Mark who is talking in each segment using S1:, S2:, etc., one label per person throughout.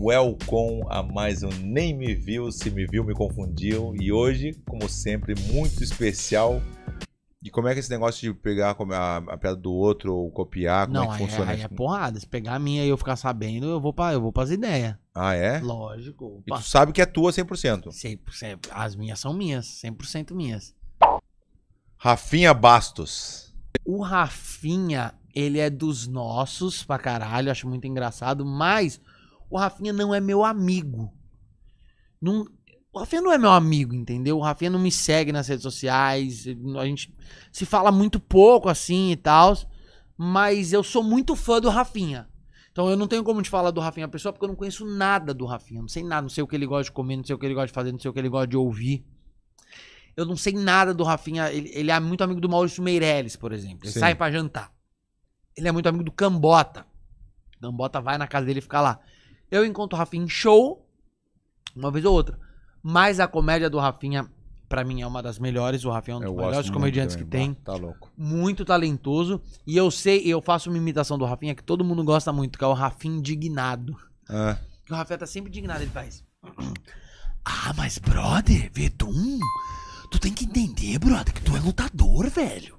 S1: welcome a mais um Nem Me Viu, Se Me Viu, Me Confundiu. E hoje, como sempre, muito especial. E como é que é esse negócio de pegar a, pedra piada do outro ou copiar, como não, é que aí, funciona? Aí é
S2: porrada. Se pegar a minha e eu ficar sabendo, eu vou para eu vou pras ideias. Ah, é? Lógico. E tu sabe que é tua 100%? 100%. As minhas são minhas, 100% minhas.
S1: Rafinha Bastos.
S2: O Rafinha, ele é dos nossos pra caralho, acho muito engraçado, mas o Rafinha não é meu amigo. Não, o Rafinha não é meu amigo, entendeu? O Rafinha não me segue nas redes sociais. A gente se fala muito pouco assim e tal. Mas eu sou muito fã do Rafinha. Então eu não tenho como te falar do Rafinha pessoal porque eu não conheço nada do Rafinha. Não sei nada, não sei o que ele gosta de comer, não sei o que ele gosta de fazer, não sei o que ele gosta de ouvir. Eu não sei nada do Rafinha. Ele, ele é muito amigo do Maurício Meirelles, por exemplo. Ele Sim. sai para jantar. Ele é muito amigo do Cambota. Cambota vai na casa dele e fica lá. Eu encontro o Rafinha em show, uma vez ou outra. Mas a comédia do Rafinha, para mim, é uma das melhores. O Rafinha é um dos eu melhores comediantes que tem. Tá louco. Muito talentoso. E eu sei, eu faço uma imitação do Rafinha que todo mundo gosta muito, que é o Rafinha indignado. É. O Rafinha tá sempre indignado, ele faz. Ah, mas brother, Vedum, tu tem que entender, brother, que tu é lutador, velho.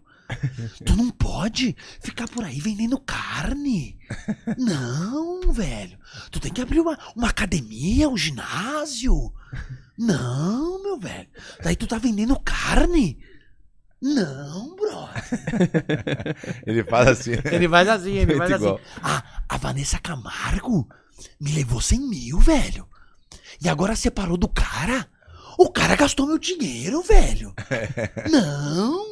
S2: Tu não pode ficar por aí vendendo carne. Não, velho. Tu tem que abrir uma, uma academia, um ginásio. Não, meu velho. Daí tu tá vendendo carne. Não, bro. ele faz assim. Ele faz assim, ele faz assim. igual. assim. Ah, a Vanessa Camargo me levou 100 mil, velho. E agora separou do cara? O cara gastou meu dinheiro, velho. Não.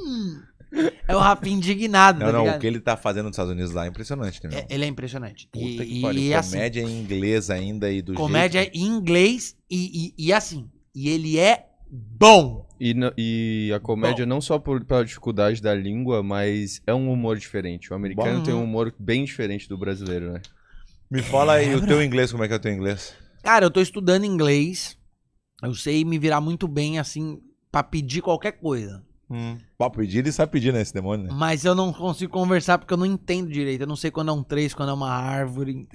S2: É o Rafinha indignado, Não, tá não, o que
S1: ele tá fazendo nos Estados Unidos lá é impressionante, né, É, ele é impressionante. Puta e, que pariu, e é assim, comédia em inglês ainda e do Comédia
S2: jeito... em inglês e, e, e assim, e ele é
S1: bom. E, e, a comédia, Bom. não só por, pela dificuldade da língua, mas é um humor diferente. O americano Bom. tem um humor bem diferente do brasileiro, né? Me fala aí, o teu inglês, como é que é o teu inglês?
S2: Cara, eu tô estudando inglês. Eu sei me virar muito bem, assim, pra pedir qualquer coisa.
S1: Hum. Pô, pedir, ele sabe pedir, né? Esse demônio, né?
S2: Mas eu não consigo conversar porque eu não entendo direito. Eu não sei quando é um 3, quando é uma
S1: árvore.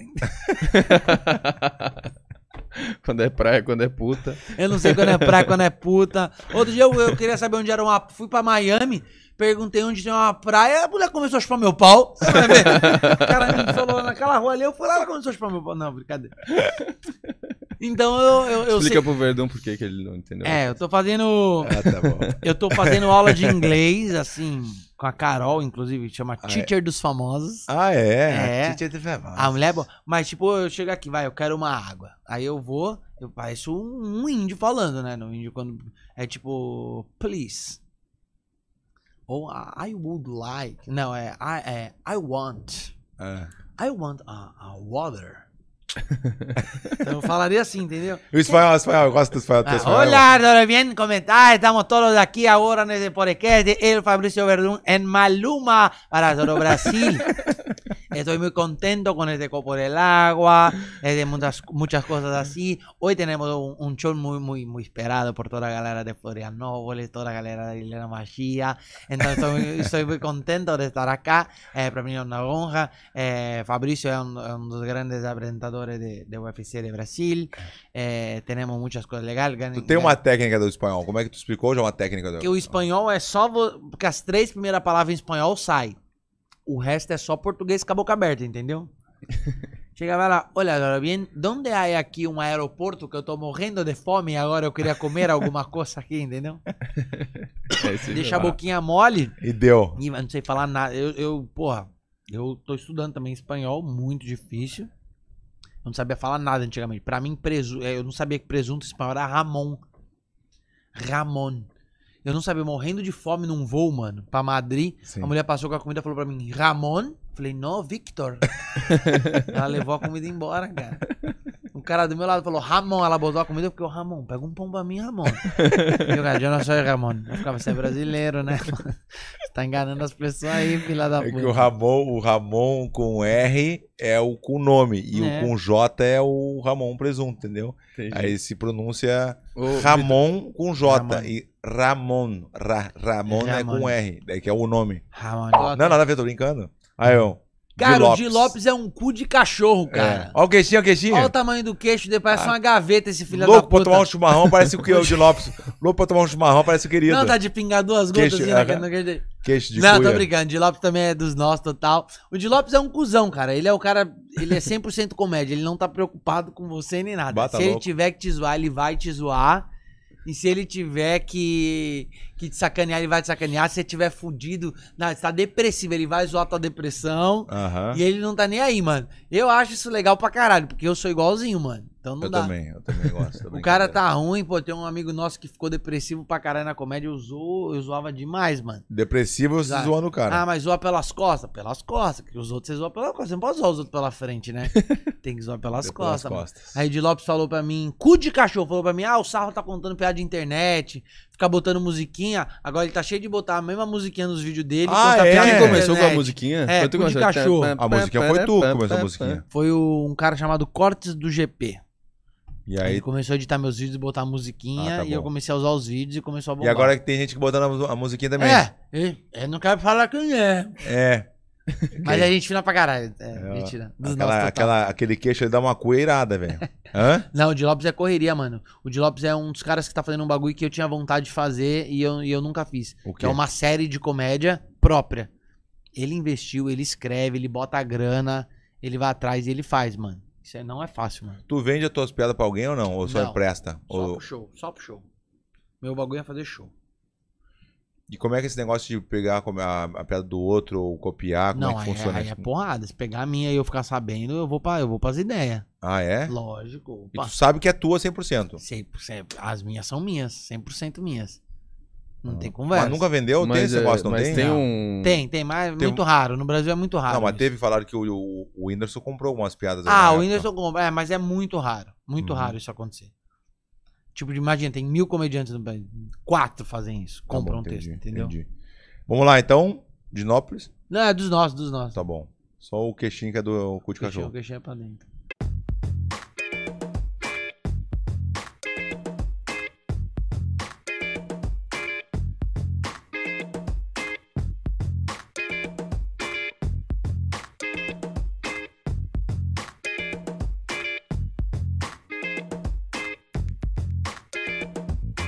S1: quando é praia, quando é puta. Eu não sei quando é praia, quando é puta. Outro dia eu, eu
S2: queria saber onde era uma. Fui pra Miami. Perguntei onde tem uma praia, a mulher começou a chupar meu pau. Você vai ver?
S1: o cara me falou
S2: naquela rua ali, eu fui lá, ela começou a chupar meu pau. Não, brincadeira. Então eu. eu, eu Explica sei... pro
S1: Verdão por que ele não entendeu. É, eu tô fazendo. Ah, tá bom. eu tô fazendo aula de inglês, assim,
S2: com a Carol, inclusive, chama ah, é. Teacher é. dos Famosos. Ah, é? É. Teacher dos Famosos. A mulher é boa. Mas, tipo, eu chego aqui, vai, eu quero uma água. Aí eu vou, eu pareço um índio falando, né? No índio, quando. É tipo, please. Ou I would like. Não, é I, é, I want. É. I want a, a water. então eu falaria assim, entendeu?
S1: O espanhol, o espanhol, eu gosto do espanhol. Do ah, espanhol.
S2: Ah, comentar. Estamos todos aqui agora nesse podcast. El Fabrício Verdun em Maluma para todo o Brasil. Estoy muy contento con el de Copo del Agua, de muchas, muchas cosas así. Hoy tenemos un, show muy, muy, muy esperado por toda la galera de Florianópolis, toda la galera de Elena Magia. Entonces, estoy, muy contento de estar acá. Eh, es una eh, Fabricio es uno, de los grandes presentadores de, UFC de Brasil. Eh, tenemos muchas cosas legales. ¿Tú tienes una
S1: técnica del español. ¿Cómo es que tú explicou já uma técnica español? Que
S2: o espanhol es só. Porque las tres primeras palabras en em espanhol salen. o resto é só português com a boca aberta, entendeu? Chegava lá, olha, agora bem, onde há aqui um aeroporto que eu tô morrendo de fome e agora eu queria comer alguma coisa aqui, entendeu? É Deixa a boquinha mole. E deu. E não sei falar nada. Eu, eu, porra, eu tô estudando também espanhol, muito difícil. Eu não sabia falar nada antigamente. Pra mim, presunto, é, eu não sabia que presunto espanhol era Ramon. Ramon. Eu não sabia, morrendo de fome num voo, mano, pra Madrid. Sim. A mulher passou com a comida e falou pra mim, Ramon? Falei, não, Victor. ela levou a comida embora, cara. O cara do meu lado falou, Ramon, ela botou a comida, eu fiquei, ô Ramon, pega um pão pra mim, Ramon. e eu, cara, não sou Ramon. Eu ficava, você é brasileiro, né? tá enganando as pessoas aí, filha da puta. É que o
S1: Ramon, o Ramon com R é o com nome e é. o com J é o Ramon presunto, entendeu? Entendi. Aí se pronuncia Ramon Vitor. com J Ramon. e Ramon, Ra, Ramon, Ramon é com R, daí que é o nome. Ramon. Não, nada a ver, tô brincando. Aí, ó. Cara, Lopes.
S2: o Di Lopes é um cu de cachorro, é. cara. É. Olha o queixinho, o queixinho. Olha o tamanho do queixo dele, parece ah. uma gaveta esse filho Louco da puta. Louco pra tomar um chumarrão
S1: parece o que o Di Lopes. Louco pra tomar um chumarrão parece o querido. Não, tá de pingar duas gotas queixo, assim, uh, no queixo dele. Queixo de Não, cuia. tô brincando,
S2: o Di Lopes também é dos nossos, total. O Di Lopes é um cuzão, cara. Ele é o cara, ele é 100% comédia, ele não tá preocupado com você nem nada. Bata Se louco. ele tiver que te zoar, ele vai te zoar. E se ele tiver que, que te sacanear, ele vai te sacanear. Se você tiver fudido, não, você tá depressivo, ele vai zoar tua depressão. Uhum. E ele não tá nem aí, mano. Eu acho isso legal pra caralho, porque eu sou igualzinho, mano. Então não eu dá. também, eu também gosto. Também o cara tá ruim, pô. Tem um amigo nosso que ficou depressivo pra caralho na comédia. Eu, zo... eu zoava demais, mano.
S1: Depressivo, você Exato. zoando o cara. Ah,
S2: mas zoa pelas costas? Pelas costas. Que os outros você zoa pelas costas. Você não pode zoar os outros pela frente, né? Tem que zoar pelas costas. Pelas costas. Aí de Lopes falou pra mim, cu de cachorro, falou pra mim, ah, o Sarro tá contando piada de internet ficar botando musiquinha. Agora ele tá cheio de botar a mesma musiquinha nos vídeos dele. Ah, é? Ele começou com a musiquinha? É, foi tu de cachorro. A musiquinha foi tu que começou a musiquinha. Foi um cara chamado Cortes do GP. E aí... Ele começou a editar meus vídeos e botar musiquinha, ah, tá e eu comecei a usar os vídeos e começou a bombar. E agora que
S1: tem gente que botando a musiquinha também. É, é, eu
S2: não quero falar quem é.
S1: É. Mas a é gente fina pra caralho. É, é mentira. Dos aquela, aquela, aquele queixo ele dá uma coeirada, velho. Hã?
S2: Não, o de Lopes é correria, mano. O de Lopes é um dos caras que tá fazendo um bagulho que eu tinha vontade de fazer e eu, e eu nunca fiz. O Que é uma série de comédia própria. Ele investiu, ele escreve, ele bota a grana, ele vai atrás e ele faz, mano. Isso não é fácil, mano.
S1: Tu vende as tuas piadas pra alguém ou não? Ou só não, empresta? Só ou... pro show,
S2: só pro show. Meu bagulho é fazer show.
S1: E como é que é esse negócio de pegar a, a piada do outro ou copiar, como é não, é que funciona? Não, é
S2: porrada. Se pegar a minha e eu ficar sabendo, eu
S1: vou para eu vou pras ideias. Ah, é? Lógico. Opa. E tu sabe que é tua 100%? 100%.
S2: As minhas são minhas, 100% minhas. Não ah. tem conversa. Mas nunca vendeu? Mas, tem esse negócio, não é, mas tem? tem um... Tem, tem, mas tem muito um... raro. No Brasil é muito raro. Não, mas isso.
S1: teve, falaram que o, o, o Whindersson comprou algumas piadas. Ah, o Whindersson
S2: comprou, é, mas é muito raro. Muito uhum. raro isso acontecer. Tipo, imagina, tem mil comediantes no país. Quatro fazem isso, tá compram tá bom, um texto, entendeu? Entendi.
S1: Vamos lá, então. Dinópolis? Não, é dos nossos, dos nossos. Tá bom. Só o queixinho que é do cu de cachorro. O queixinho
S2: é pra dentro.